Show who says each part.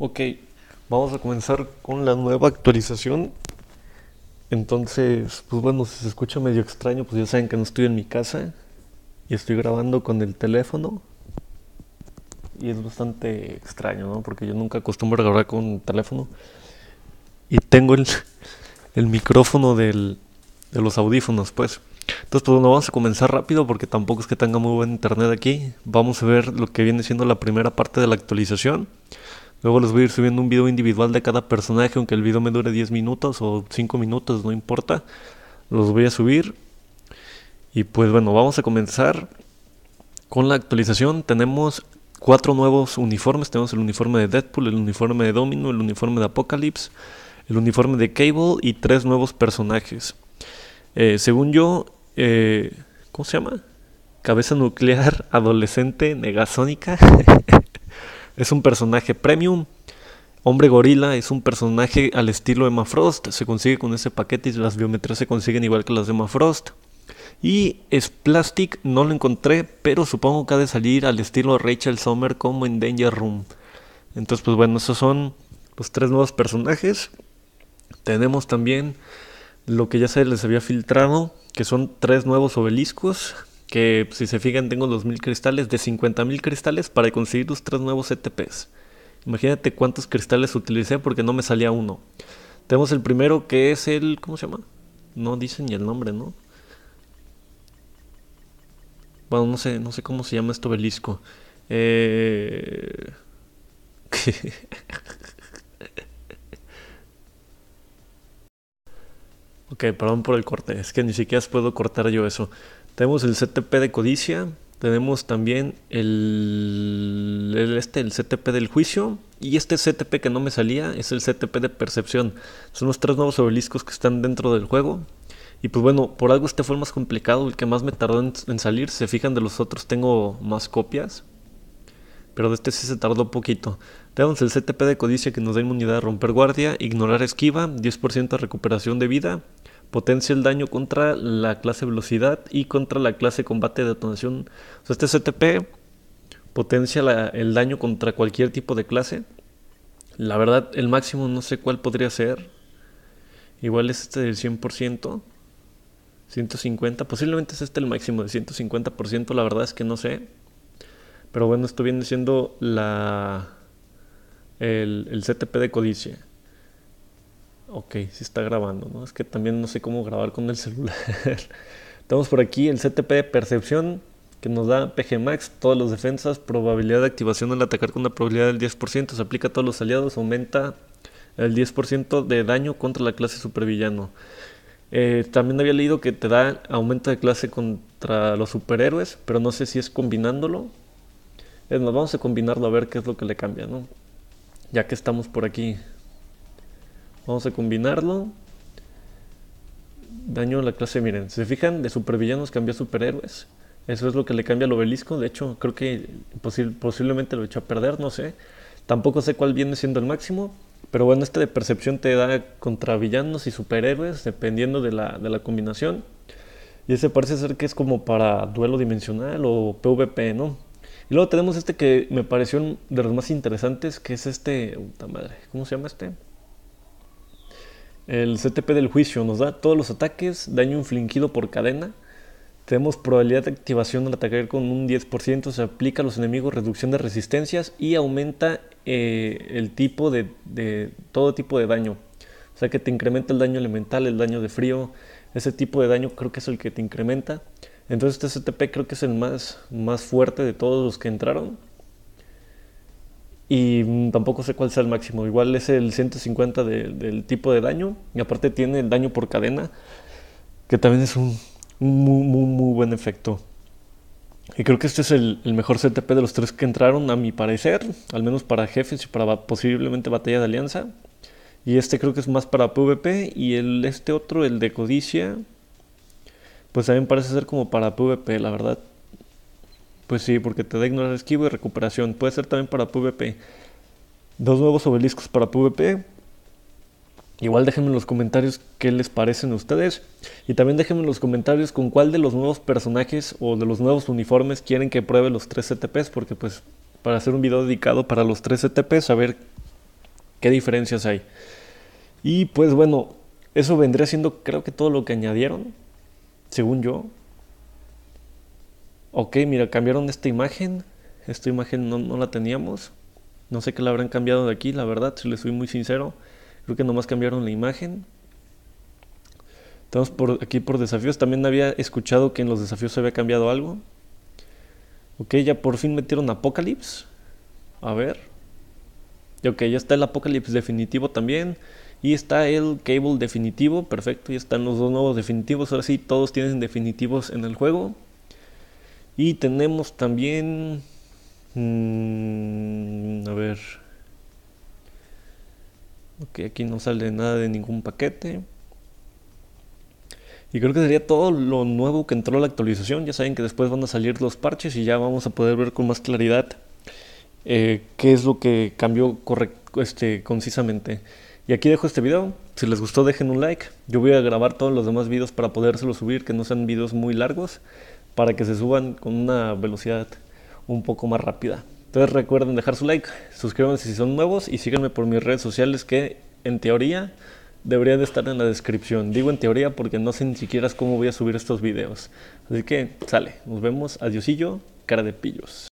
Speaker 1: Ok, vamos a comenzar con la nueva actualización. Entonces, pues bueno, si se escucha medio extraño, pues ya saben que no estoy en mi casa y estoy grabando con el teléfono. Y es bastante extraño, ¿no? Porque yo nunca acostumbro a grabar con teléfono. Y tengo el, micrófono de los audífonos, pues. Entonces, pues bueno, vamos a comenzar rápido porque tampoco es que tenga muy buen internet aquí. Vamos a ver lo que viene siendo la primera parte de la actualización. Luego les voy a ir subiendo un video individual de cada personaje, aunque el video me dure 10 minutos o 5 minutos, no importa. Los voy a subir. Y pues bueno, vamos a comenzar con la actualización. Tenemos cuatro nuevos uniformes. Tenemos el uniforme de Deadpool, el uniforme de Domino, el uniforme de Apocalypse, el uniforme de Cable y tres nuevos personajes. Eh, según yo, eh, ¿cómo se llama? Cabeza nuclear adolescente negasónica. Es un personaje premium. Hombre Gorila es un personaje al estilo Emma Frost. Se consigue con ese paquete y las biometrías se consiguen igual que las de Emma Frost. Y Splastic no lo encontré, pero supongo que ha de salir al estilo Rachel Sommer como en Danger Room. Entonces, pues bueno, esos son los tres nuevos personajes. Tenemos también lo que ya se les había filtrado, que son tres nuevos obeliscos que pues, si se fijan tengo mil cristales, de 50.000 cristales para conseguir los tres nuevos ETPs. Imagínate cuántos cristales utilicé porque no me salía uno. Tenemos el primero que es el... ¿Cómo se llama? No dicen ni el nombre, ¿no? Bueno, no sé, no sé cómo se llama este Belisco. Eh... Ok, perdón por el corte, es que ni siquiera puedo cortar yo eso. Tenemos el CTP de codicia, tenemos también el, este, el CTP del juicio y este CTP que no me salía es el CTP de percepción. Son los tres nuevos obeliscos que están dentro del juego. Y pues bueno, por algo este fue el más complicado, el que más me tardó en, salir. Se fijan de los otros tengo más copias, pero de este sí se tardó poquito. Tenemos el CTP de codicia que nos da inmunidad a romper guardia, ignorar esquiva, 10% de recuperación de vida, potencia el daño contra la clase velocidad y contra la clase combate de detonación. este CTP potencia el daño contra cualquier tipo de clase. La verdad, el máximo no sé cuál podría ser. Igual es este del 100%. 150, posiblemente es este el máximo de 150%, la verdad es que no sé. Pero bueno, esto viene siendo la, el, el CTP de codicia. Ok, sí está grabando, ¿no? Es que también no sé cómo grabar con el celular. Estamos por aquí el CTP de percepción que nos da PG Max, todas las defensas, probabilidad de activación al atacar con una probabilidad del 10%, se aplica a todos los aliados, aumenta el 10% de daño contra la clase supervillano. Eh, también había leído que te da aumento de clase contra los superhéroes, pero no sé si es combinándolo. Es vamos a combinarlo a ver qué es lo que le cambia, ¿no? Ya que estamos por aquí. Vamos a combinarlo. Daño a la clase, miren, se fijan, de supervillanos cambia a superhéroes. Eso es lo que le cambia al obelisco. De hecho, creo que posiblemente lo echó a perder, no sé. Tampoco sé cuál viene siendo el máximo. Pero bueno, este de percepción te da contra villanos y superhéroes, dependiendo de la, de la combinación. Y ese parece ser que es como para duelo dimensional o PvP, ¿no? Y luego tenemos este que me pareció de los más interesantes, que es este... ¡Puta madre! ¿Cómo se llama este? El CTP del juicio nos da todos los ataques, daño infligido por cadena. Tenemos probabilidad de activación al atacar con un 10%, se aplica a los enemigos reducción de resistencias y aumenta eh, el tipo de, todo tipo de daño. O sea que te incrementa el daño elemental, el daño de frío, ese tipo de daño creo que es el que te incrementa. Entonces este CTP creo que es el más, más fuerte de todos los que entraron y tampoco sé cuál sea el máximo. Igual es el 150 del tipo de daño. Y aparte tiene el daño por cadena, que también es un muy, muy, buen efecto. Y creo que este es el, mejor CTP de los tres que entraron, a mi parecer, al menos para jefes y para posiblemente batalla de alianza. Y este creo que es más para PvP. Y el, este otro, el de codicia, pues también parece ser como para PvP, la verdad. Pues sí, porque te da ignorar esquivo y recuperación. Puede ser también para PvP. Dos nuevos obeliscos para PvP. Igual déjenme en los comentarios qué les parecen a ustedes. Y también déjenme en los comentarios con cuál de los nuevos personajes o de los nuevos uniformes quieren que pruebe los 3 CTPs. E porque pues para hacer un video dedicado para los 3 CTPs, e a ver qué diferencias hay. Y pues bueno, eso vendría siendo creo que todo lo que añadieron. Según yo, Ok, mira, cambiaron esta imagen. Esta imagen no, la teníamos. No sé qué la habrán cambiado de aquí, la verdad, si les soy muy sincero. Creo que nomás cambiaron la imagen. Estamos por aquí por desafíos. También había escuchado que en los desafíos se había cambiado algo. Ok, ya por fin metieron Apocalypse. A ver. ok, ya está el Apocalypse definitivo también. Y está el Cable definitivo. Perfecto, ya están los dos nuevos definitivos. Ahora sí, todos tienen definitivos en el juego. Y tenemos también... Mm, a ver... Ok, aquí no sale nada de ningún paquete. Y creo que sería todo lo nuevo que entró la actualización. Ya saben que después van a salir los parches y ya vamos a poder ver con más claridad eh, qué es lo que cambió este, concisamente. Y aquí dejo este video. Si les gustó dejen un like. Yo voy a grabar todos los demás videos para podérselos subir, que no sean videos muy largos para que se suban con una velocidad un poco más rápida. Entonces recuerden dejar su like, suscríbanse si son nuevos y síganme por mis redes sociales que en teoría deberían de estar en la descripción. Digo en teoría porque no sé ni siquiera cómo voy a subir estos videos. Así que sale, nos vemos, adiosillo, cara de pillos.